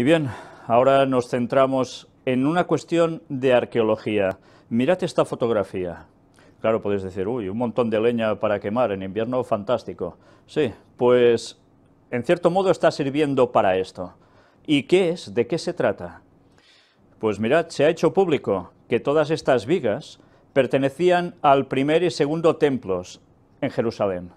Y bien, ahora nos centramos en una cuestión de arqueología. Mirad esta fotografía. Claro, podéis decir, uy, un montón de leña para quemar en invierno, fantástico. Sí, pues en cierto modo está sirviendo para esto. ¿Y qué es? ¿De qué se trata? Pues mirad, se ha hecho público que todas estas vigas pertenecían al primer y segundo templos en Jerusalén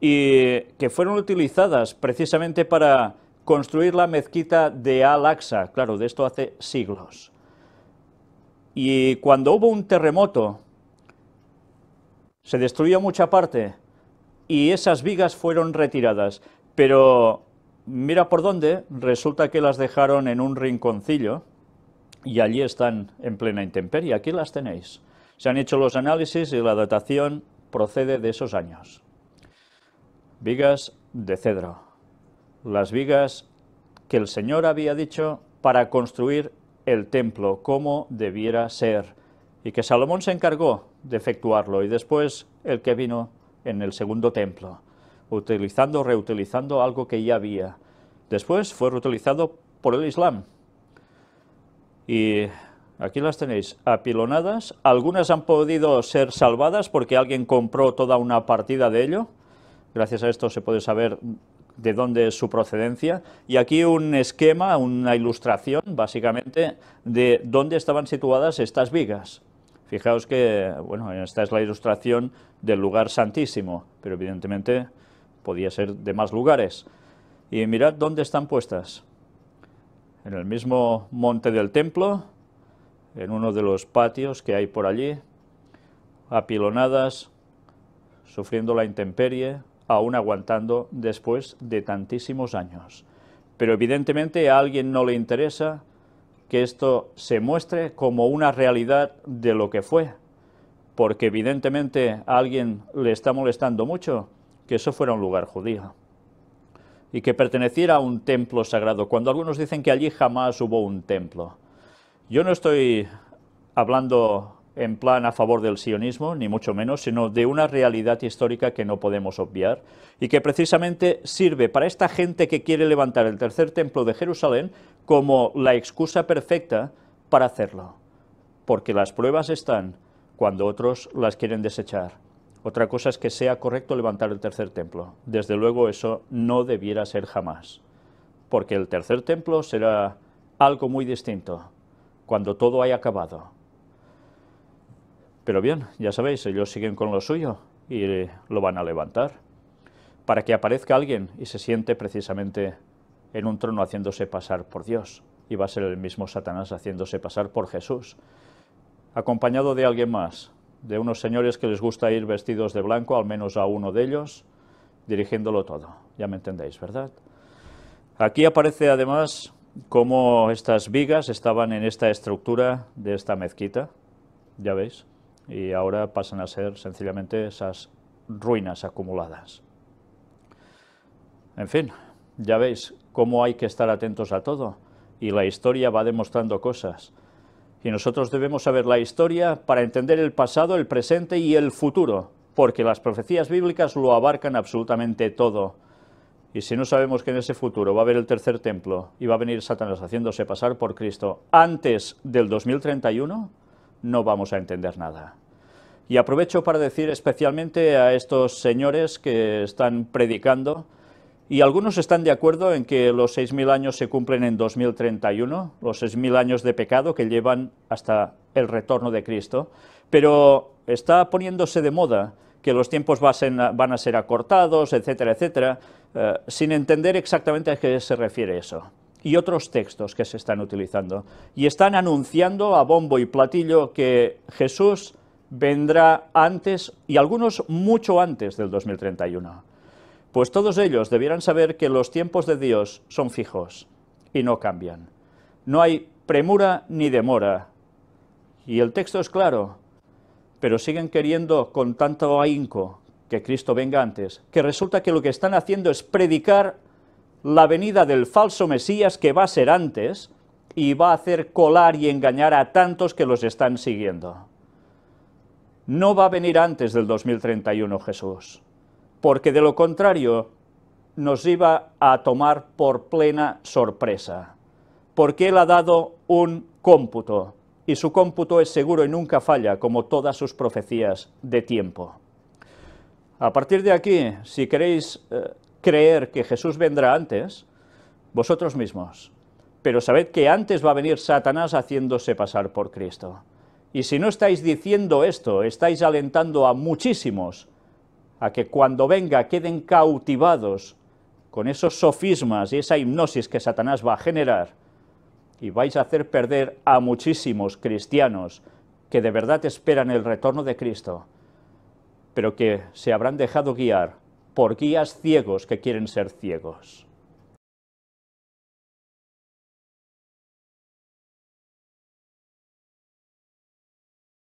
y que fueron utilizadas precisamente para construir la mezquita de Al-Aqsa, claro, de esto hace siglos. Y cuando hubo un terremoto, se destruyó mucha parte y esas vigas fueron retiradas. Pero mira por dónde, resulta que las dejaron en un rinconcillo y allí están en plena intemperie. Aquí las tenéis. Se han hecho los análisis y la datación procede de esos años. Vigas de cedro las vigas que el Señor había dicho para construir el templo como debiera ser, y que Salomón se encargó de efectuarlo, y después el que vino en el segundo templo, utilizando, reutilizando algo que ya había. Después fue reutilizado por el Islam. Y aquí las tenéis, apilonadas. Algunas han podido ser salvadas porque alguien compró toda una partida de ello. Gracias a esto se puede saber de dónde es su procedencia, y aquí un esquema, una ilustración, básicamente, de dónde estaban situadas estas vigas. Fijaos que, bueno, esta es la ilustración del lugar santísimo, pero evidentemente podía ser de más lugares. Y mirad dónde están puestas. En el mismo monte del templo, en uno de los patios que hay por allí, apilonadas, sufriendo la intemperie, aún aguantando después de tantísimos años. Pero evidentemente a alguien no le interesa que esto se muestre como una realidad de lo que fue, porque evidentemente a alguien le está molestando mucho que eso fuera un lugar judío y que perteneciera a un templo sagrado, cuando algunos dicen que allí jamás hubo un templo. Yo no estoy hablando en plan a favor del sionismo, ni mucho menos, sino de una realidad histórica que no podemos obviar y que precisamente sirve para esta gente que quiere levantar el tercer templo de Jerusalén como la excusa perfecta para hacerlo, porque las pruebas están cuando otros las quieren desechar. Otra cosa es que sea correcto levantar el tercer templo. Desde luego eso no debiera ser jamás, porque el tercer templo será algo muy distinto, cuando todo haya acabado pero bien, ya sabéis, ellos siguen con lo suyo y eh, lo van a levantar. Para que aparezca alguien y se siente precisamente en un trono haciéndose pasar por Dios. Y va a ser el mismo Satanás haciéndose pasar por Jesús. Acompañado de alguien más, de unos señores que les gusta ir vestidos de blanco, al menos a uno de ellos, dirigiéndolo todo. Ya me entendéis, ¿verdad? Aquí aparece además cómo estas vigas estaban en esta estructura de esta mezquita. Ya veis, y ahora pasan a ser sencillamente esas ruinas acumuladas. En fin, ya veis cómo hay que estar atentos a todo y la historia va demostrando cosas. Y nosotros debemos saber la historia para entender el pasado, el presente y el futuro, porque las profecías bíblicas lo abarcan absolutamente todo. Y si no sabemos que en ese futuro va a haber el tercer templo y va a venir Satanás haciéndose pasar por Cristo antes del 2031, no vamos a entender nada. Y aprovecho para decir especialmente a estos señores que están predicando, y algunos están de acuerdo en que los 6.000 años se cumplen en 2031, los 6.000 años de pecado que llevan hasta el retorno de Cristo, pero está poniéndose de moda que los tiempos van a ser acortados, etcétera, etcétera, eh, sin entender exactamente a qué se refiere eso y otros textos que se están utilizando. Y están anunciando a bombo y platillo que Jesús vendrá antes, y algunos mucho antes del 2031. Pues todos ellos debieran saber que los tiempos de Dios son fijos y no cambian. No hay premura ni demora. Y el texto es claro, pero siguen queriendo con tanto ahínco que Cristo venga antes, que resulta que lo que están haciendo es predicar la venida del falso Mesías que va a ser antes y va a hacer colar y engañar a tantos que los están siguiendo. No va a venir antes del 2031 Jesús, porque de lo contrario nos iba a tomar por plena sorpresa, porque Él ha dado un cómputo, y su cómputo es seguro y nunca falla, como todas sus profecías de tiempo. A partir de aquí, si queréis eh, creer que Jesús vendrá antes, vosotros mismos. Pero sabed que antes va a venir Satanás haciéndose pasar por Cristo. Y si no estáis diciendo esto, estáis alentando a muchísimos a que cuando venga queden cautivados con esos sofismas y esa hipnosis que Satanás va a generar, y vais a hacer perder a muchísimos cristianos que de verdad esperan el retorno de Cristo, pero que se habrán dejado guiar por guías ciegos que quieren ser ciegos.